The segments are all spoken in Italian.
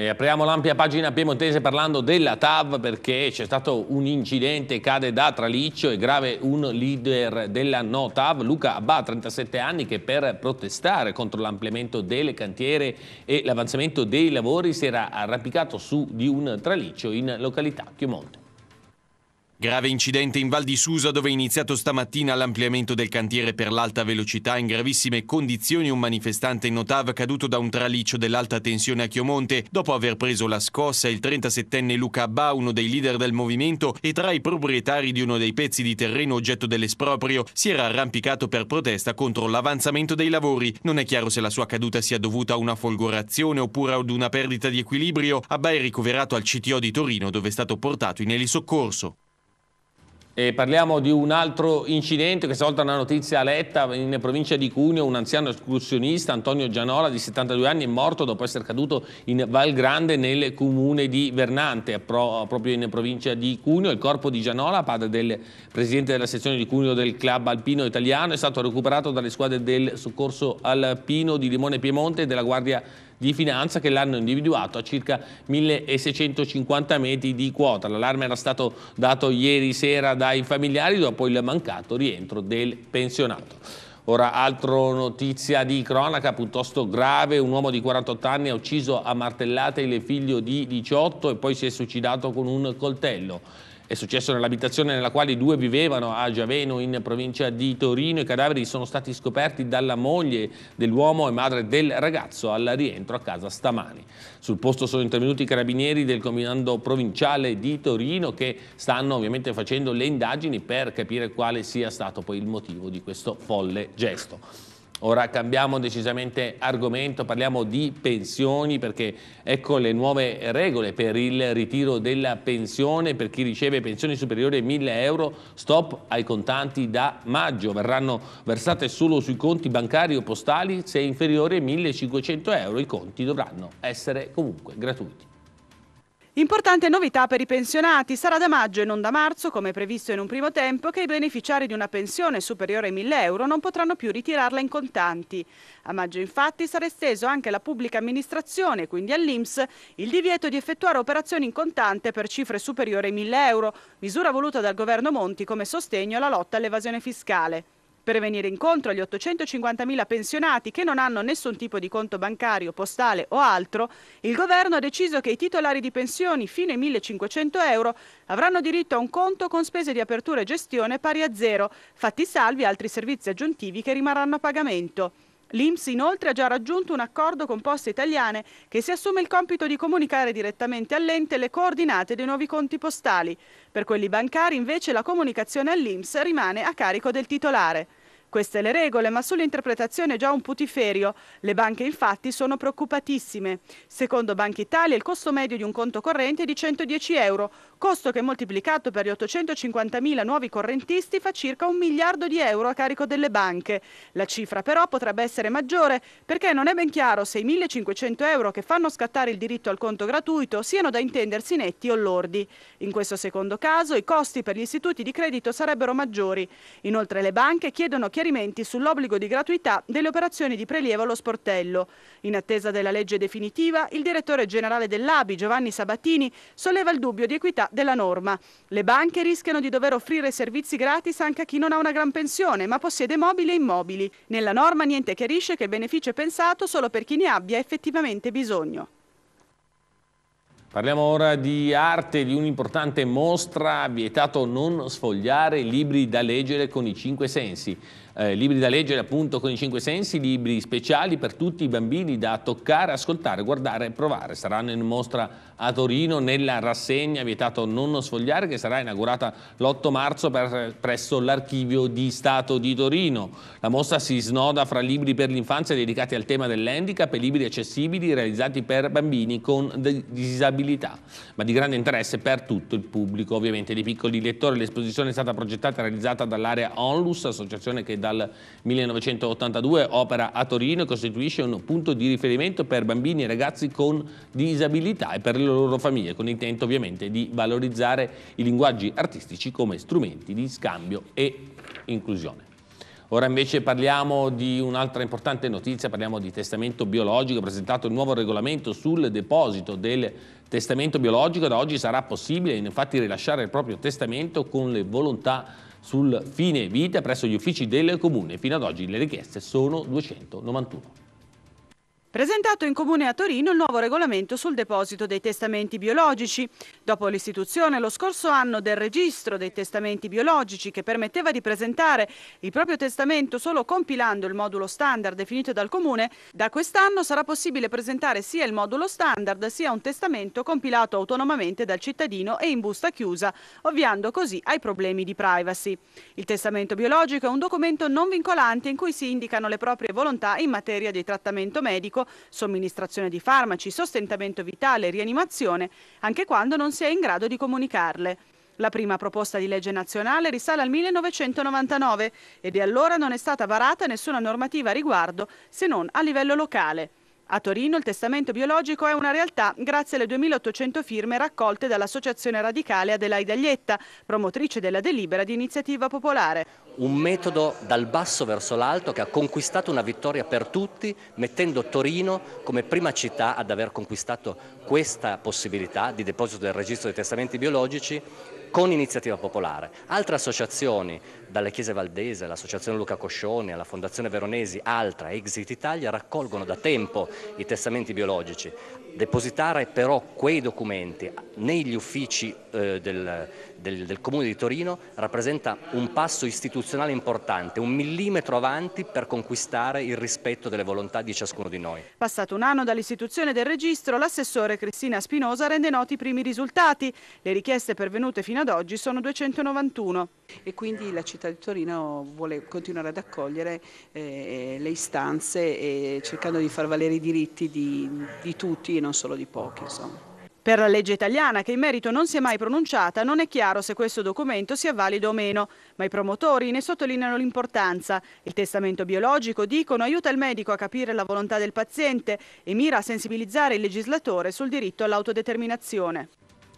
E apriamo l'ampia pagina piemontese parlando della TAV perché c'è stato un incidente, cade da traliccio e grave un leader della no TAV, Luca Abba, 37 anni, che per protestare contro l'ampliamento delle cantiere e l'avanzamento dei lavori si era arrampicato su di un traliccio in località Chiomonte. Grave incidente in Val di Susa dove è iniziato stamattina l'ampliamento del cantiere per l'alta velocità in gravissime condizioni un manifestante in Ottawa caduto da un traliccio dell'alta tensione a Chiomonte dopo aver preso la scossa il 37enne Luca Abba, uno dei leader del movimento e tra i proprietari di uno dei pezzi di terreno oggetto dell'esproprio, si era arrampicato per protesta contro l'avanzamento dei lavori. Non è chiaro se la sua caduta sia dovuta a una folgorazione oppure ad una perdita di equilibrio. Abba è ricoverato al CTO di Torino dove è stato portato in elisoccorso. E parliamo di un altro incidente, questa volta una notizia a letta in provincia di Cuneo, un anziano escursionista, Antonio Gianola, di 72 anni, è morto dopo essere caduto in Val Grande nel comune di Vernante, proprio in provincia di Cuneo. Il corpo di Gianola, padre del presidente della sezione di Cuneo del club alpino italiano, è stato recuperato dalle squadre del soccorso alpino di Limone Piemonte e della Guardia di finanza che l'hanno individuato a circa 1650 metri di quota. L'allarme era stato dato ieri sera dai familiari dopo il mancato rientro del pensionato. Ora, altro notizia di cronaca piuttosto grave, un uomo di 48 anni ha ucciso a martellate il figlio di 18 e poi si è suicidato con un coltello. È successo nell'abitazione nella quale i due vivevano a Giaveno in provincia di Torino. I cadaveri sono stati scoperti dalla moglie dell'uomo e madre del ragazzo al rientro a casa stamani. Sul posto sono intervenuti i carabinieri del comando provinciale di Torino che stanno ovviamente facendo le indagini per capire quale sia stato poi il motivo di questo folle gesto. Ora cambiamo decisamente argomento, parliamo di pensioni perché ecco le nuove regole per il ritiro della pensione per chi riceve pensioni superiori ai 1000 euro, stop ai contanti da maggio, verranno versate solo sui conti bancari o postali, se inferiori ai 1500 euro i conti dovranno essere comunque gratuiti. Importante novità per i pensionati. Sarà da maggio e non da marzo, come previsto in un primo tempo, che i beneficiari di una pensione superiore ai 1000 euro non potranno più ritirarla in contanti. A maggio infatti sarà esteso anche alla pubblica amministrazione, quindi all'Inps, il divieto di effettuare operazioni in contante per cifre superiori ai 1000 euro, misura voluta dal governo Monti come sostegno alla lotta all'evasione fiscale per venire incontro agli 850.000 pensionati che non hanno nessun tipo di conto bancario, postale o altro, il governo ha deciso che i titolari di pensioni fino ai 1.500 euro avranno diritto a un conto con spese di apertura e gestione pari a zero, fatti salvi altri servizi aggiuntivi che rimarranno a pagamento. L'Inps inoltre ha già raggiunto un accordo con Poste Italiane che si assume il compito di comunicare direttamente all'ente le coordinate dei nuovi conti postali. Per quelli bancari invece la comunicazione all'Inps rimane a carico del titolare. Queste le regole, ma sull'interpretazione è già un putiferio. Le banche infatti sono preoccupatissime. Secondo Banca Italia il costo medio di un conto corrente è di 110 euro, costo che moltiplicato per gli 850.000 nuovi correntisti fa circa un miliardo di euro a carico delle banche. La cifra però potrebbe essere maggiore perché non è ben chiaro se i 1.500 euro che fanno scattare il diritto al conto gratuito siano da intendersi netti o lordi. In questo secondo caso i costi per gli istituti di credito sarebbero maggiori. Inoltre le banche chiedono chiaramente chiarimenti sull'obbligo di gratuità delle operazioni di prelievo allo sportello. In attesa della legge definitiva, il direttore generale dell'ABI, Giovanni Sabatini, solleva il dubbio di equità della norma. Le banche rischiano di dover offrire servizi gratis anche a chi non ha una gran pensione, ma possiede mobili e immobili. Nella norma niente chiarisce che il beneficio è pensato solo per chi ne abbia effettivamente bisogno. Parliamo ora di arte, di un'importante mostra, vietato non sfogliare libri da leggere con i cinque sensi eh, libri da leggere appunto con i cinque sensi, libri speciali per tutti i bambini da toccare, ascoltare, guardare e provare. Saranno in mostra a Torino nella rassegna Vietato non sfogliare che sarà inaugurata l'8 marzo per, presso l'Archivio di Stato di Torino. La mostra si snoda fra libri per l'infanzia dedicati al tema dell'handicap e libri accessibili realizzati per bambini con disabilità, ma di grande interesse per tutto il pubblico, ovviamente dei piccoli lettori. L'esposizione è stata progettata e realizzata dall'area Onlus, associazione che da dal 1982 opera a Torino e costituisce un punto di riferimento per bambini e ragazzi con disabilità e per le loro famiglie, con intento ovviamente di valorizzare i linguaggi artistici come strumenti di scambio e inclusione. Ora invece parliamo di un'altra importante notizia, parliamo di testamento biologico, presentato il nuovo regolamento sul deposito del testamento biologico, da oggi sarà possibile infatti rilasciare il proprio testamento con le volontà sul fine vita presso gli uffici del Comune. Fino ad oggi le richieste sono 291. Presentato in Comune a Torino il nuovo regolamento sul deposito dei testamenti biologici. Dopo l'istituzione lo scorso anno del registro dei testamenti biologici che permetteva di presentare il proprio testamento solo compilando il modulo standard definito dal Comune, da quest'anno sarà possibile presentare sia il modulo standard sia un testamento compilato autonomamente dal cittadino e in busta chiusa, ovviando così ai problemi di privacy. Il testamento biologico è un documento non vincolante in cui si indicano le proprie volontà in materia di trattamento medico farmaco, somministrazione di farmaci, sostentamento vitale, rianimazione, anche quando non si è in grado di comunicarle. La prima proposta di legge nazionale risale al 1999 e di allora non è stata varata nessuna normativa a riguardo se non a livello locale. A Torino il testamento biologico è una realtà grazie alle 2.800 firme raccolte dall'associazione radicale Adelaide Aglietta, promotrice della delibera di iniziativa popolare. Un metodo dal basso verso l'alto che ha conquistato una vittoria per tutti, mettendo Torino come prima città ad aver conquistato questa possibilità di deposito del registro dei testamenti biologici con iniziativa popolare. Altre associazioni dalle chiese valdese, l'associazione Luca Coscioni, la fondazione Veronesi, Altra, Exit Italia raccolgono da tempo i testamenti biologici. Depositare però quei documenti negli uffici eh, del, del, del Comune di Torino rappresenta un passo istituzionale importante, un millimetro avanti per conquistare il rispetto delle volontà di ciascuno di noi. Passato un anno dall'istituzione del registro, l'assessore Cristina Spinosa rende noti i primi risultati. Le richieste pervenute fino ad oggi sono 291. E quindi la città città di Torino vuole continuare ad accogliere eh, le istanze e cercando di far valere i diritti di, di tutti e non solo di pochi. Insomma. Per la legge italiana, che in merito non si è mai pronunciata, non è chiaro se questo documento sia valido o meno, ma i promotori ne sottolineano l'importanza. Il testamento biologico, dicono, aiuta il medico a capire la volontà del paziente e mira a sensibilizzare il legislatore sul diritto all'autodeterminazione.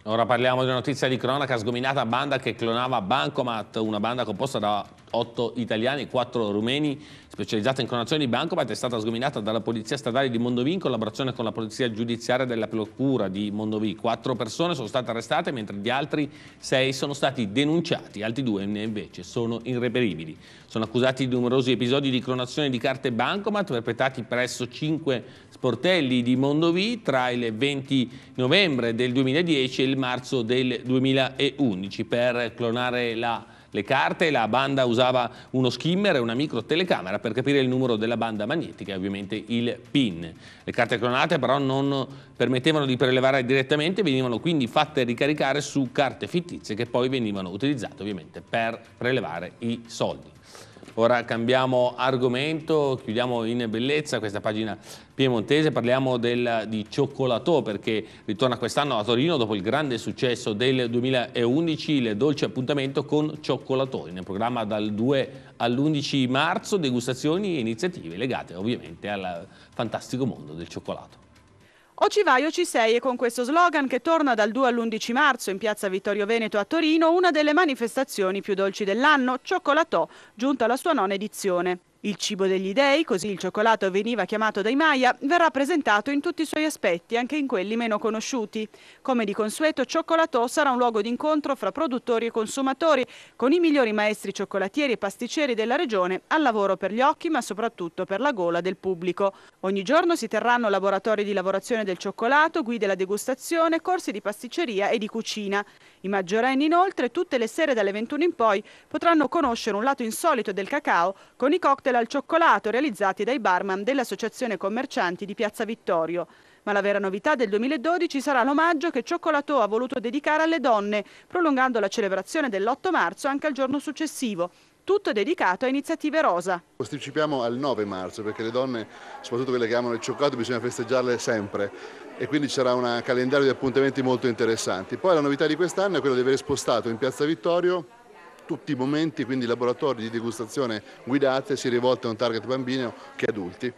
Ora parliamo di una notizia di cronaca sgominata banda che clonava Bancomat, una banda composta da otto italiani, quattro rumeni specializzata in clonazione di Bancomat, è stata sgominata dalla Polizia Stradale di Mondovì in collaborazione con la Polizia Giudiziaria della Procura di Mondovì. Quattro persone sono state arrestate, mentre gli altri sei sono stati denunciati, altri due invece sono irreperibili. Sono accusati di numerosi episodi di clonazione di carte Bancomat perpetrati presso cinque sportelli di Mondovì tra il 20 novembre del 2010 e il marzo del 2011 per clonare la le carte, la banda usava uno skimmer e una micro telecamera per capire il numero della banda magnetica e ovviamente il pin. Le carte clonate però non permettevano di prelevare direttamente, venivano quindi fatte ricaricare su carte fittizie che poi venivano utilizzate ovviamente per prelevare i soldi. Ora cambiamo argomento, chiudiamo in bellezza questa pagina piemontese, parliamo del, di Cioccolatò perché ritorna quest'anno a Torino dopo il grande successo del 2011 il dolce appuntamento con Cioccolatò, in programma dal 2 all'11 marzo, degustazioni e iniziative legate ovviamente al fantastico mondo del cioccolato. O ci vai o ci sei e con questo slogan che torna dal 2 all'11 marzo in piazza Vittorio Veneto a Torino una delle manifestazioni più dolci dell'anno, Cioccolatò, giunta alla sua nona edizione. Il cibo degli dei, così il cioccolato veniva chiamato dai Maya, verrà presentato in tutti i suoi aspetti, anche in quelli meno conosciuti. Come di consueto, Cioccolato sarà un luogo d'incontro fra produttori e consumatori, con i migliori maestri cioccolatieri e pasticceri della regione al lavoro per gli occhi, ma soprattutto per la gola del pubblico. Ogni giorno si terranno laboratori di lavorazione del cioccolato, guide alla degustazione, corsi di pasticceria e di cucina. I maggiorenni inoltre tutte le sere dalle 21 in poi potranno conoscere un lato insolito del cacao con i cocktail cocktail al cioccolato realizzati dai barman dell'Associazione Commercianti di Piazza Vittorio. Ma la vera novità del 2012 sarà l'omaggio che Cioccolato ha voluto dedicare alle donne, prolungando la celebrazione dell'8 marzo anche al giorno successivo. Tutto dedicato a iniziative rosa. Posticipiamo al 9 marzo perché le donne, soprattutto quelle che amano il cioccolato, bisogna festeggiarle sempre e quindi ci sarà un calendario di appuntamenti molto interessanti. Poi la novità di quest'anno è quella di aver spostato in Piazza Vittorio tutti i momenti, quindi laboratori di degustazione guidate, si rivolte a un target bambino che adulti.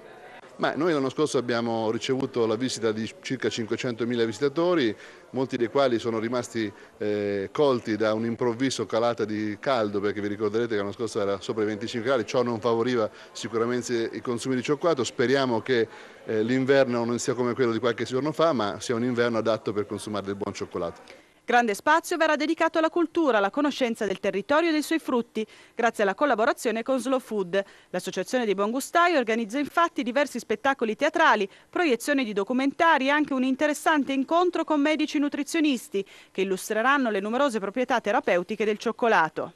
Ma noi l'anno scorso abbiamo ricevuto la visita di circa 500.000 visitatori, molti dei quali sono rimasti eh, colti da un improvviso calata di caldo, perché vi ricorderete che l'anno scorso era sopra i 25 gradi, ciò non favoriva sicuramente i consumi di cioccolato, speriamo che eh, l'inverno non sia come quello di qualche giorno fa, ma sia un inverno adatto per consumare del buon cioccolato. Grande spazio verrà dedicato alla cultura, alla conoscenza del territorio e dei suoi frutti, grazie alla collaborazione con Slow Food. L'associazione di Bongustai organizza infatti diversi spettacoli teatrali, proiezioni di documentari e anche un interessante incontro con medici nutrizionisti che illustreranno le numerose proprietà terapeutiche del cioccolato.